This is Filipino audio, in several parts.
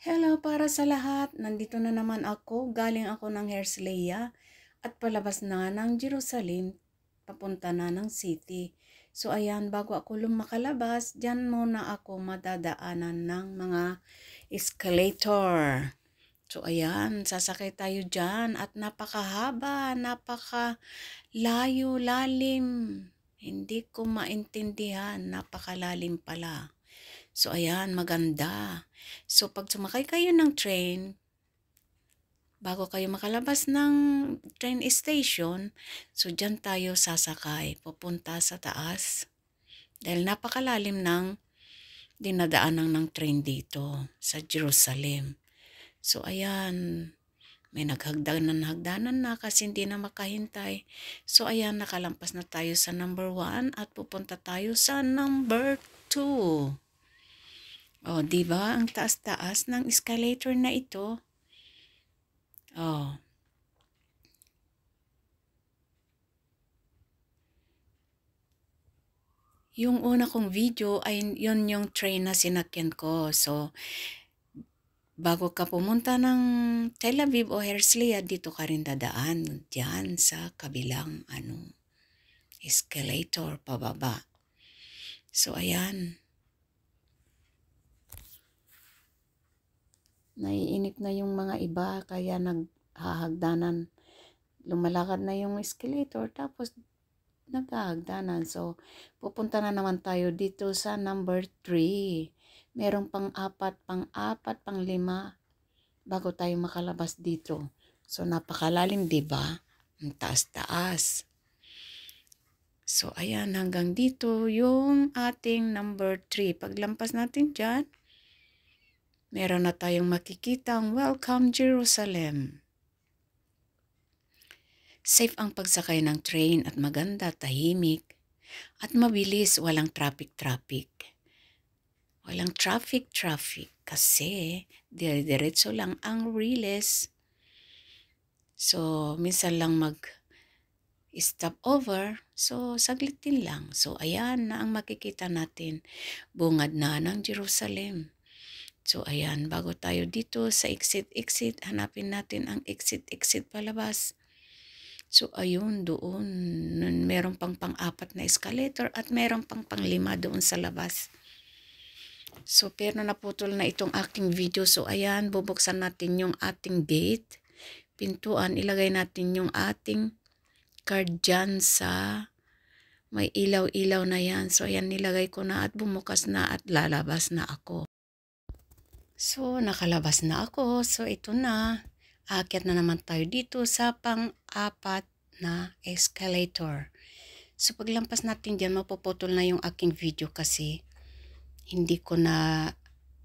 Hello para sa lahat. Nandito na naman ako. Galing ako ng Hersleya at palabas na ng Jerusalem. Papunta na ng city. So ayan, bago ako lumakalabas, dyan muna ako madadaanan ng mga escalator. So ayan, sasakay tayo dyan at napakahaba, napakalayo, lalim. Hindi ko maintindihan, napakalalim pala. So, ayan, maganda. So, pag sumakay kayo ng train, bago kayo makalabas ng train station, so dyan tayo sasakay, pupunta sa taas. Dahil napakalalim ng dinadaanan ng train dito sa Jerusalem. So ayan, may naghagdanan hagdanan na kasi hindi na makahintay. So ayan, nakalampas na tayo sa number 1 at pupunta tayo sa number 2. Oh, 'di ba? Ang taas-taas ng escalator na ito. Oh. Yung una kong video ay yon yung train na sinakyan ko. So, bago ka pumunta ng Tel Aviv o Herzliya, dito ka rin dadaan. Diyan sa kabilang ano, escalator pababa. So, ayan. naiinip na yung mga iba kaya naghahagdanan lumalakad na yung escalator tapos naghahagdanan so pupunta na naman tayo dito sa number 3 merong pang apat pang apat pang lima bago tayo makalabas dito so napakalalim di ba ang taas taas So, ayan, hanggang dito yung ating number 3. Paglampas natin dyan, meron na tayong makikitang Welcome Jerusalem. Safe ang pagsakay ng train at maganda, tahimik, at mabilis walang traffic-traffic. Walang traffic-traffic kasi dire-diretso lang ang riles. So, minsan lang mag stop over. So, saglit din lang. So, ayan na ang makikita natin. Bungad na ng Jerusalem. So, ayan, bago tayo dito sa exit-exit, hanapin natin ang exit-exit palabas. So, ayun, doon, meron pang pang-apat na escalator at meron pang pang-lima doon sa labas. So, pero naputol na itong aking video. So, ayan, bubuksan natin yung ating gate. Pintuan, ilagay natin yung ating card dyan sa may ilaw-ilaw na yan. So, ayan, nilagay ko na at bumukas na at lalabas na ako. So, nakalabas na ako. So, ito na. Aakyat na naman tayo dito sa pang-apat na escalator. So, paglampas natin dyan, mapuputol na yung aking video kasi hindi ko na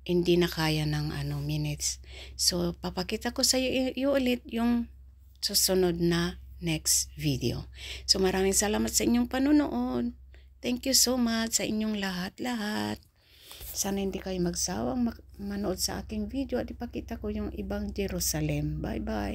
hindi na kaya ng ano, minutes. So, papakita ko sa iyo, iyo ulit yung susunod na next video. So, maraming salamat sa inyong panunood. Thank you so much sa inyong lahat-lahat. Sana hindi kayo magsawang manood sa aking video at ipakita ko yung ibang Jerusalem. Bye-bye!